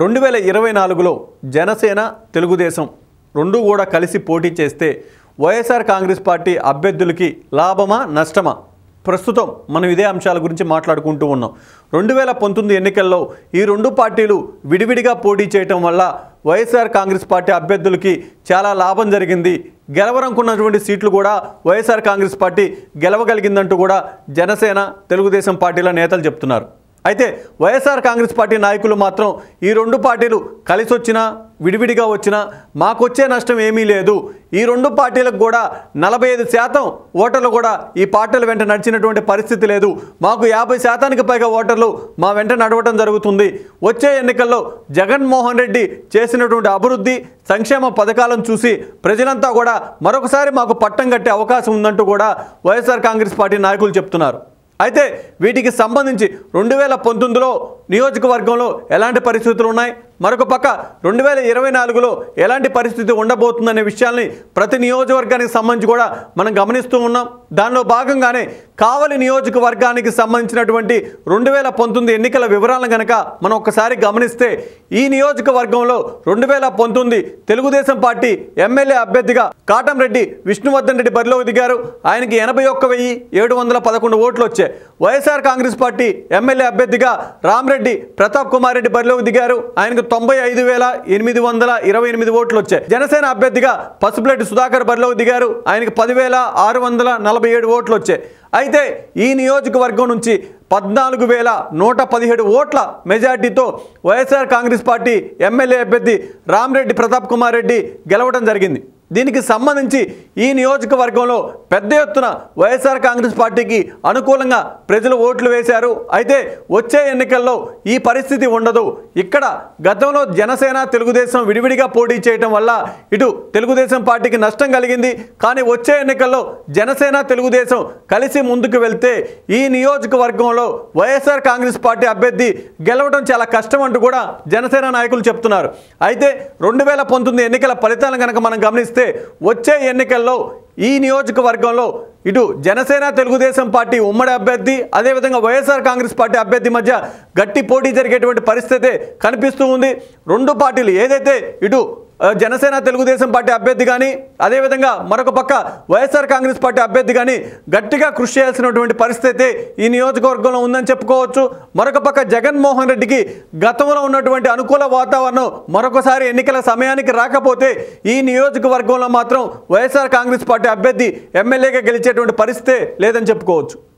రెండు వేల ఇరవై నాలుగులో జనసేన తెలుగుదేశం రెండు కూడా కలిసి పోటీ చేస్తే వైఎస్ఆర్ కాంగ్రెస్ పార్టీ అభ్యర్థులకి లాభమా నష్టమా ప్రస్తుతం మనం ఇదే అంశాల గురించి మాట్లాడుకుంటూ ఉన్నాం రెండు వేల పంతొమ్మిది ఎన్నికల్లో ఈ రెండు పార్టీలు విడివిడిగా పోటీ చేయటం వల్ల వైఎస్ఆర్ కాంగ్రెస్ పార్టీ అభ్యర్థులకి చాలా లాభం జరిగింది గెలవరనుకున్నటువంటి సీట్లు కూడా వైఎస్ఆర్ కాంగ్రెస్ పార్టీ గెలవగలిగిందంటూ కూడా జనసేన తెలుగుదేశం పార్టీల నేతలు చెప్తున్నారు అయితే వైఎస్ఆర్ కాంగ్రెస్ పార్టీ నాయకులు మాత్రం ఈ రెండు పార్టీలు కలిసి వచ్చినా విడివిడిగా వచ్చినా మాకొచ్చే నష్టం ఏమీ లేదు ఈ రెండు పార్టీలకు కూడా నలభై ఐదు శాతం ఓటర్లు కూడా ఈ పార్టీల వెంట నడిచినటువంటి పరిస్థితి లేదు మాకు యాభై శాతానికి పైగా ఓటర్లు మా వెంట నడవటం జరుగుతుంది వచ్చే ఎన్నికల్లో జగన్మోహన్ రెడ్డి చేసినటువంటి అభివృద్ధి సంక్షేమ పథకాలను చూసి ప్రజలంతా కూడా మరొకసారి మాకు పట్టం కట్టే అవకాశం ఉందంటూ కూడా వైఎస్ఆర్ కాంగ్రెస్ పార్టీ నాయకులు చెప్తున్నారు అయితే వీటికి సంబంధించి రెండు వేల పంతొమ్మిదిలో నియోజకవర్గంలో ఎలాంటి పరిస్థితులు ఉన్నాయి మరొక పక్క రెండు వేల ఇరవై నాలుగులో ఎలాంటి పరిస్థితి ఉండబోతుందనే విషయాల్ని ప్రతి నియోజకవర్గానికి సంబంధించి కూడా మనం గమనిస్తూ ఉన్నాం దానిలో భాగంగానే కావలి నియోజకవర్గానికి సంబంధించినటువంటి రెండు వేల పంతొమ్మిది ఎన్నికల వివరాలను కనుక మనం ఒకసారి గమనిస్తే ఈ నియోజకవర్గంలో రెండు వేల పంతొమ్మిది తెలుగుదేశం పార్టీ ఎమ్మెల్యే అభ్యర్థిగా కాటంరెడ్డి విష్ణువర్ధన్ రెడ్డి బరిలో దిగారు ఆయనకి ఎనభై ఒక్క వెయ్యి ఏడు వందల పదకొండు ఓట్లు వచ్చాయి వైఎస్ఆర్ కాంగ్రెస్ పార్టీ ఎమ్మెల్యే అభ్యర్థిగా రామ్రెడ్డి ప్రతాప్ కుమార్ రెడ్డి బరిలోకి దిగారు ఆయనకు తొంభై ఐదు వేల ఎనిమిది వందల ఇరవై ఎనిమిది ఓట్లు వచ్చాయి జనసేన అభ్యర్థిగా పసుపులేటి సుధాకర్ బరిలో దిగారు ఆయనకి పదివేల ఆరు వందల నలభై ఏడు ఓట్లు వచ్చాయి అయితే ఈ నియోజకవర్గం నుంచి పద్నాలుగు వేల నూట పదిహేడు ఓట్ల మెజార్టీతో వైఎస్ఆర్ కాంగ్రెస్ పార్టీ ఎమ్మెల్యే అభ్యర్థి రామ్రెడ్డి ప్రతాప్ కుమార్ రెడ్డి గెలవడం జరిగింది దీనికి సంబంధించి ఈ నియోజకవర్గంలో పెద్ద ఎత్తున వైఎస్ఆర్ కాంగ్రెస్ పార్టీకి అనుకూలంగా ప్రజలు ఓట్లు వేశారు అయితే వచ్చే ఎన్నికల్లో ఈ పరిస్థితి ఉండదు ఇక్కడ గతంలో జనసేన తెలుగుదేశం విడివిడిగా పోటీ చేయటం వల్ల ఇటు తెలుగుదేశం పార్టీకి నష్టం కలిగింది కానీ వచ్చే ఎన్నికల్లో జనసేన తెలుగుదేశం కలిసి ముందుకు వెళ్తే ఈ నియోజకవర్గంలో వైఎస్ఆర్ కాంగ్రెస్ పార్టీ అభ్యర్థి గెలవడం చాలా కష్టం అంటూ కూడా జనసేన నాయకులు చెప్తున్నారు అయితే రెండు ఎన్నికల ఫలితాలను కనుక మనం గమనిస్తే చేస్తే వచ్చే ఎన్నికల్లో ఈ నియోజకవర్గంలో ఇటు జనసేన తెలుగుదేశం పార్టీ ఉమ్మడి అభ్యర్థి అదేవిధంగా వైఎస్ఆర్ కాంగ్రెస్ పార్టీ అభ్యర్థి మధ్య గట్టి పోటీ జరిగేటువంటి పరిస్థితి కనిపిస్తూ ఉంది రెండు పార్టీలు ఏదైతే ఇటు జనసేన తెలుగుదేశం పార్టీ అభ్యర్థి కానీ అదేవిధంగా మరొక పక్క వైఎస్ఆర్ కాంగ్రెస్ పార్టీ అభ్యర్థి కానీ గట్టిగా కృషి చేయాల్సినటువంటి పరిస్థితి ఈ నియోజకవర్గంలో ఉందని చెప్పుకోవచ్చు మరొక పక్క జగన్మోహన్ రెడ్డికి గతంలో ఉన్నటువంటి అనుకూల వాతావరణం మరొకసారి ఎన్నికల సమయానికి రాకపోతే ఈ నియోజకవర్గంలో మాత్రం వైఎస్ఆర్ కాంగ్రెస్ పార్టీ అభ్యర్థి ఎమ్మెల్యేగా గెలిచేటువంటి పరిస్థితే లేదని చెప్పుకోవచ్చు